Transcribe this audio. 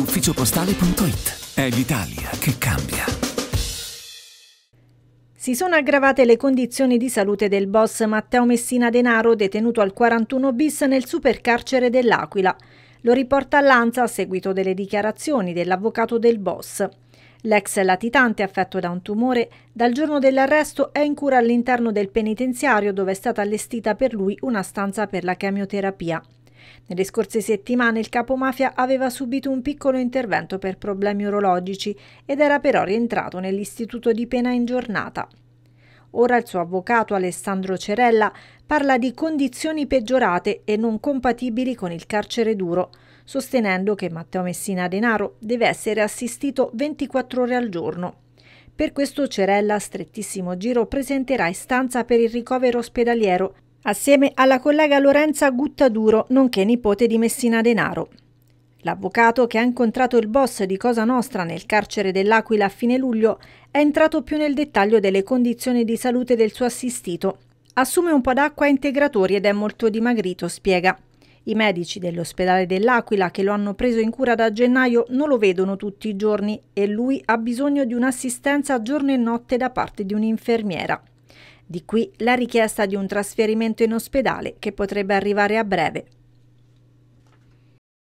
ufficiopostale.it. È l'Italia che cambia. Si sono aggravate le condizioni di salute del boss Matteo Messina Denaro, detenuto al 41 bis nel supercarcere dell'Aquila. Lo riporta all'Anza a seguito delle dichiarazioni dell'avvocato del boss. L'ex latitante affetto da un tumore dal giorno dell'arresto è in cura all'interno del penitenziario dove è stata allestita per lui una stanza per la chemioterapia. Nelle scorse settimane il capo mafia aveva subito un piccolo intervento per problemi urologici ed era però rientrato nell'istituto di pena in giornata. Ora il suo avvocato Alessandro Cerella parla di condizioni peggiorate e non compatibili con il carcere duro, sostenendo che Matteo Messina Denaro deve essere assistito 24 ore al giorno. Per questo Cerella, a strettissimo giro, presenterà istanza per il ricovero ospedaliero assieme alla collega Lorenza Guttaduro, nonché nipote di Messina Denaro. L'avvocato che ha incontrato il boss di Cosa Nostra nel carcere dell'Aquila a fine luglio è entrato più nel dettaglio delle condizioni di salute del suo assistito. Assume un po' d'acqua integratori ed è molto dimagrito, spiega. I medici dell'ospedale dell'Aquila che lo hanno preso in cura da gennaio non lo vedono tutti i giorni e lui ha bisogno di un'assistenza giorno e notte da parte di un'infermiera. Di qui la richiesta di un trasferimento in ospedale che potrebbe arrivare a breve.